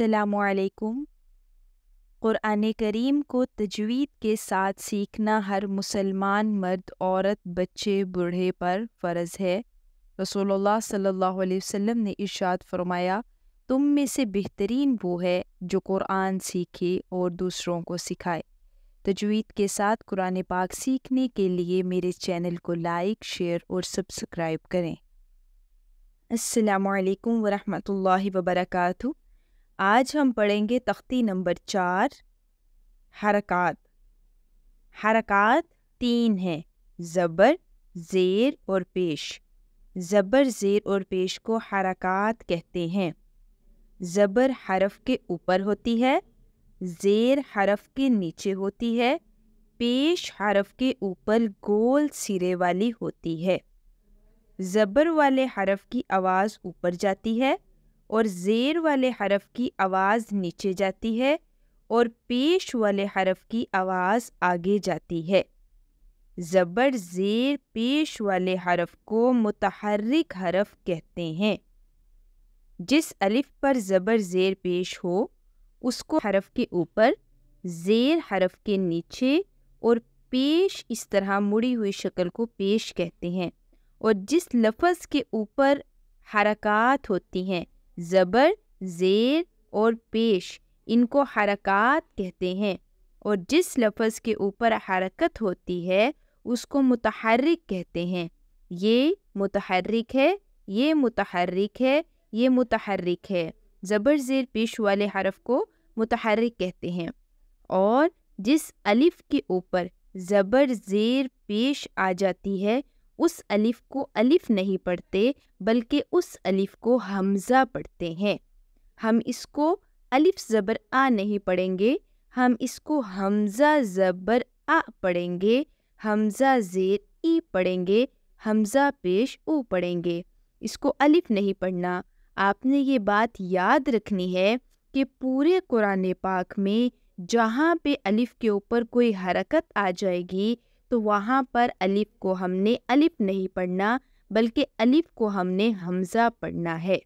अलैक्म क़ुरान करीम को तजवीद के साथ सीखना हर मुसलमान मर्द औरत बच्चे बूढ़े पर फ़र्ज़ है रसोल्ला सल्ला वसम ने इर्शाद फरमाया तुम में से बेहतरीन वो है जो कुरान सीखे और दूसरों को सिखाए तजवीद के साथ कुरान पाक सीखने के लिए मेरे चैनल को लाइक शेयर और सब्सक्राइब करें असलकम वरहमल वर्का आज हम पढ़ेंगे तख्ती नंबर चार हरकत हरकत तीन है ज़बर ज़ेर और पेश ज़बर ज़ेर और पेश को हरकत कहते हैं ज़बर हरफ के ऊपर होती है ज़ेर हरफ के नीचे होती है पेश हरफ के ऊपर गोल सिरे वाली होती है ज़बर वाले हरफ की आवाज़ ऊपर जाती है और ज़ेर वाले हरफ की आवाज़ नीचे जाती है और पेश वाले हरफ की आवाज़ आगे जाती है ज़बर ज़ेर पेश वाले हरफ को मतहरक हरफ कहते हैं जिस अलिफ पर ज़बर ज़ेर पेश हो उसको हरफ के ऊपर ज़ेर हरफ के नीचे और पेश इस तरह मुड़ी हुई शक्ल को पेश कहते हैं और जिस लफ्ज़ के ऊपर हरकत होती हैं ज़बर ज़ेर और पेश इनको हरकत कहते हैं और जिस लफ्ज़ के ऊपर हरकत होती है उसको मुतहरक कहते हैं ये मुतहरक है ये मुतहरक है ये मुतहरक है ज़बर ज़ेर पेश वाले हरफ को मतहरक कहते हैं और जिस अलिफ के ऊपर ज़बर ज़ेर पेश आ जाती है उस अलिफ को अलिफ नहीं पढ़ते बल्कि उस अलिफ को हमज़ा पढ़ते हैं हम इसको अलिफ ज़बर आ नहीं पढ़ेंगे हम इसको हमज़ा ज़बर आ पढ़ेंगे हमज़ा ज़ेर ई पढ़ेंगे हमज़ा पेश ऊ पढ़ेंगे इसको अलिफ नहीं पढ़ना आपने ये बात याद रखनी है कि पूरे कुरान पाक में जहाँ पे अलिफ के ऊपर कोई हरकत आ जाएगी तो वहाँ पर अलिफ को हमने अलिफ नहीं पढ़ना बल्कि अलिफ को हमने हमज़ा पढ़ना है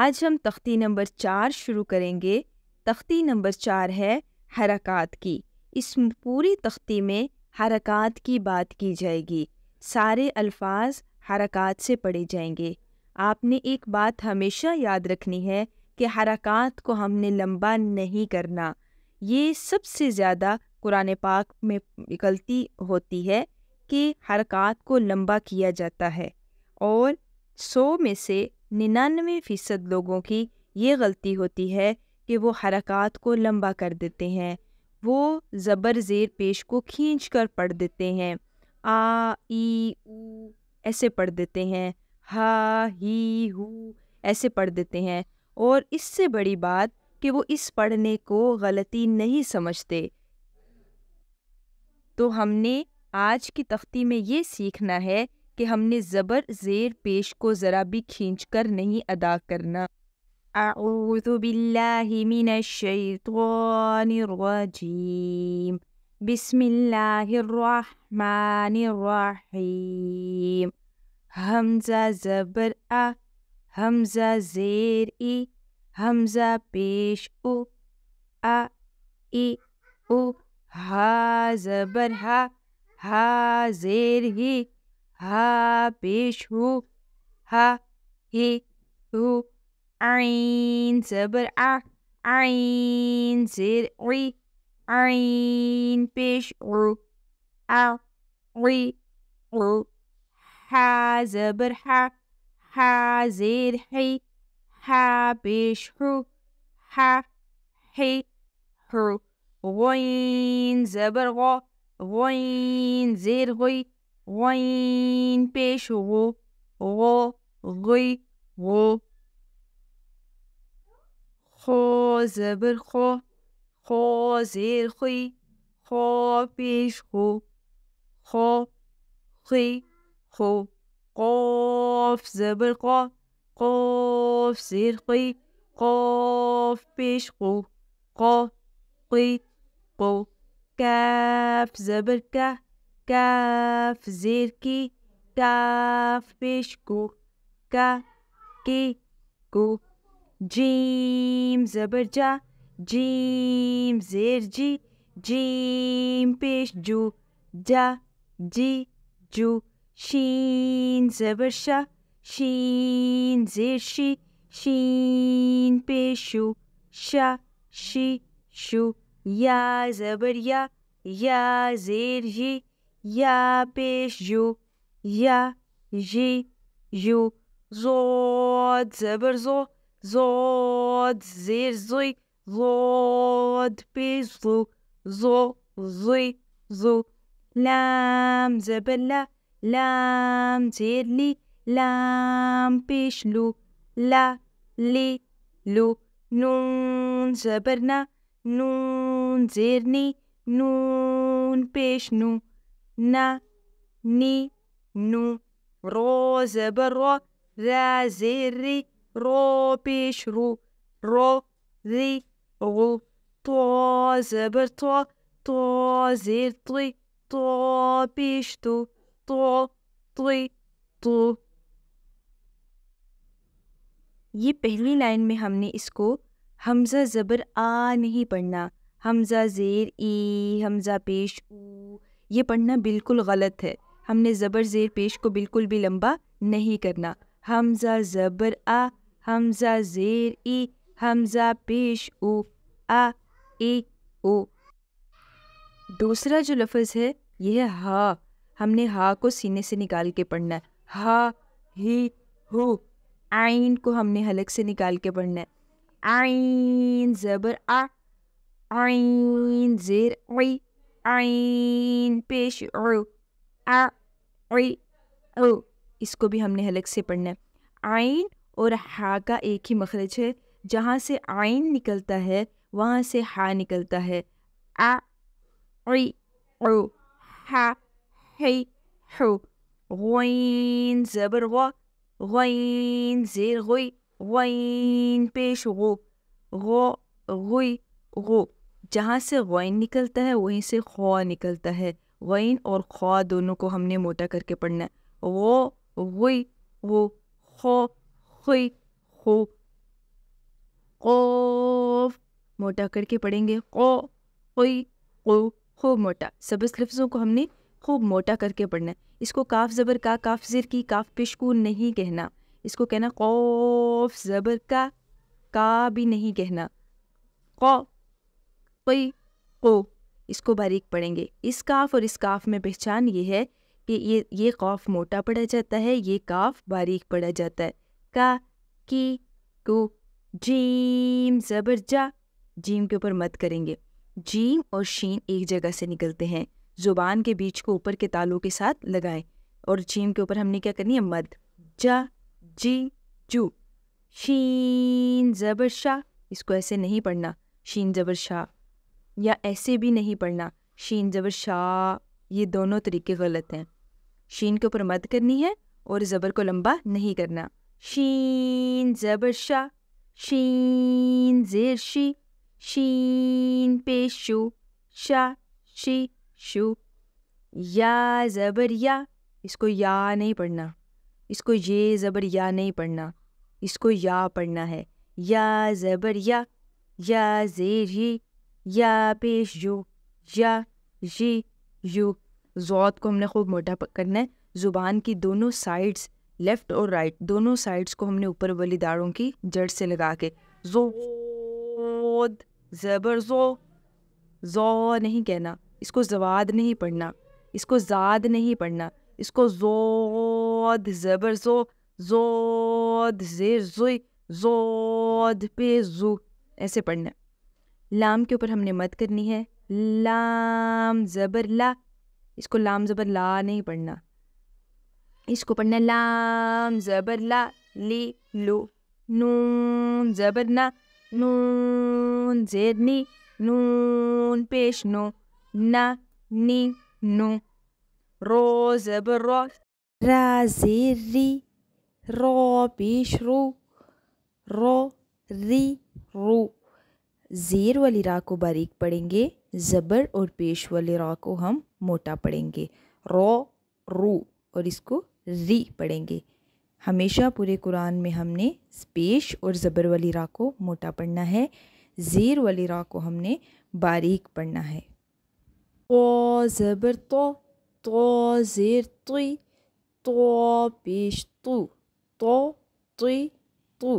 आज हम तख्ती नंबर चार शुरू करेंगे तख्ती नंबर चार है हरकत की इस पूरी तख्ती में हरकत की बात की जाएगी सारे अल्फाज हरकत से पढ़े जाएंगे आपने एक बात हमेशा याद रखनी है कि हरकत को हमने लंबा नहीं करना ये सबसे ज़्यादा कुरान पाक में गलती होती है कि हरकत को लंबा किया जाता है और सौ में से निन्यानवे फ़ीसद लोगों की ये गलती होती है कि वो हरकत को लंबा कर देते हैं वो ज़बर ज़ेर पेश को खींच कर पढ़ देते हैं आ ई ऊ ऐसे पढ़ देते हैं हा ही हु ऐसे पढ़ देते हैं और इससे बड़ी बात कि वो इस पढ़ने को गलती नहीं समझते तो हमने आज की तख्ती में ये सीखना है कि हमने ज़बर ज़ेर पेश को ज़रा भी खींच कर नहीं अदा करना الرحمن الرحيم همزة ज़बर आ हमज़ा ज़ेर ई Hamza Pesh U A I U Hazabar Ha Hazir Hi Ha Pesh U Ha I U Ain Zabar A Ain Zir Ri Ain Pesh U A Ri U Hazabar Ha Hazir Hi هابش هو ها هي هو وين زبرغو وين زيرغي وين بيش غو غو غي غو خو زبر خو خو زير خي خو بيش خو خو خي خو قاف زبر قاف زير قي قاف بيش قو قا قي قو كاف زبر كا كاف زير كي كاف بيش كو كا كي كو جيم زبر جا جيم زير جي جيم بيش جو جا جي جو شين زبر شا shin, și shin, peshu, sha, shi, shu, ya, ia ya, ia zirji, ia peshu, ya, ji, ju, zod, zăbărzo, zod, zirzui, zui, zod, pizlu, zo, zui, zu, lam, zabar lam, zirli, لام بيش لو لا لي لو نون زبرنا نون زيرني نون بيش نو نا ني نو رو زبر رو را زيري رو بيش رو رو ري غو طو زبر طو طو زير طي تو بيش تو تو طي طو ये पहली line में हमने इसको हमज़ा ज़बर आ नहीं पढ़ना हमज़ा ज़ेर ई हमज़ा पेश ऊ ये पढ़ना बिल्कुल गलत है हमने ज़बर ज़ेर पेश को बिल्कुल भी लंबा नहीं करना हमज़ा ज़बर आ हमज़ा ज़ेर ई हमज़ा पेश ऊ आ ए ओ दूसरा जो लफ्ज़ है यह है हा हमने हा को सीने से निकाल के पढ़ना है हा ही हो आइन को हमने हलक से निकाल के पढ़ना है आइन जबर आ आइन जेर ओई आइन पेश ओ आ ओई ओ इसको भी हमने हलक से पढ़ना है आइन और हा का एक ही मखरज है जहाँ से आइन निकलता है वहाँ से हा निकलता है आ ओई ओ हा हे हो ग़ैन ज़बर व غين زير غوي غين पेश गो गो गुई गो जहाँ से गौन निकलता है वहीं से खौ निकलता है गौन और खौ दोनों को हमने मोटा करके पढ़ना है वो गुई वो खो खुई खो कोफ मोटा करके पढ़ेंगे को खुई को खो मोटा सब इस लफ्ज़ों को हमने खूब मोटा करके पढ़ना है इसको काफ ज़बर का काफ ज़िर की काफ पिशकून नहीं कहना इसको कहना कौफ़ ज़बर का का भी नहीं कहना कौ कोई को इसको बारीक पढ़ेंगे इस काफ और इस काफ में पहचान ये है कि ये ये कौफ मोटा पढ़ा जाता है ये काफ बारीक पढ़ा जाता है का की को जीम ज़बर जा जीम के ऊपर मत करेंगे जीम और शीन एक जगह से निकलते हैं ज़ुबान के बीच को ऊपर के तालों के साथ लगाएं और छीन के ऊपर हमने क्या करनी है मद जा जी जू शीन ज़बर शाह इसको ऐसे नहीं पढ़ना शीन ज़बर शाह या ऐसे भी नहीं पढ़ना शीन ज़बर शाह ये दोनों तरीके गलत हैं शीन के ऊपर मद करनी है और ज़बर को लंबा नहीं करना शीन ज़बर शाह शीन जेर शी शीन पेशु शाह शी शु या ज़बर या इसको या नहीं पढ़ना इसको ये ज़बर या नहीं पढ़ना इसको या पढ़ना है या ज़बर या या जेर ही या पेश यू या जी यू जौत को हमने खूब मोटा करना है ज़ुबान की दोनों साइड्स लेफ़्ट और राइट दोनों साइड्स को हमने ऊपर वाली दाड़ों की जड़ से लगा के जो ज़बर जो जो नहीं कहना इसको जवाद नहीं पढ़ना इसको ज़ाद नहीं पढ़ना इसको जोद ज़बर जो जोद ज़ेर जुई जोद पे जो ऐसे पढ़ना लाम के ऊपर हमने मत करनी है लाम ज़बर ला इसको लाम ज़बर ला नहीं पढ़ना इसको पढ़ना लाम ज़बर ला ली लो नून ज़बर ना नून ज़ेर नी नून पेश नो na, ni, nu. Rose bro, razi ri, robish ru, ro ri ru. ज़ेर वाली रा को बारीक पढ़ेंगे ज़बर और पेश वाली रा को हम मोटा पढ़ेंगे रो रू और इसको री पढ़ेंगे हमेशा पूरे कुरान में हमने पेश और ज़बर वाली रा को मोटा पढ़ना है ज़ेर वाली रा को हमने बारीक पढ़ना है طو زبر طو طو زير طي तो पेश तू तो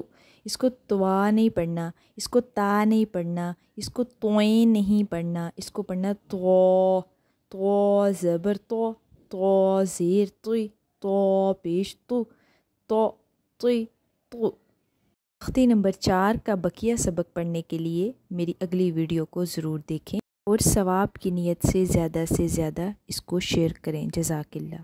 इसको त्वा नहीं पढ़ना इसको ता नहीं पढ़ना इसको तोय नहीं पढ़ना इसको पढ़ना तो तो ज़बर तो तो ज़ीर तुई तो पेश तु तो तुई तु अख्ती नंबर चार का बकिया सबक पढ़ने के लिए मेरी अगली वीडियो को ज़रूर देखें और सवाब की नीयत से ज़्यादा से ज़्यादा इसको शेयर करें जजाकिल्ला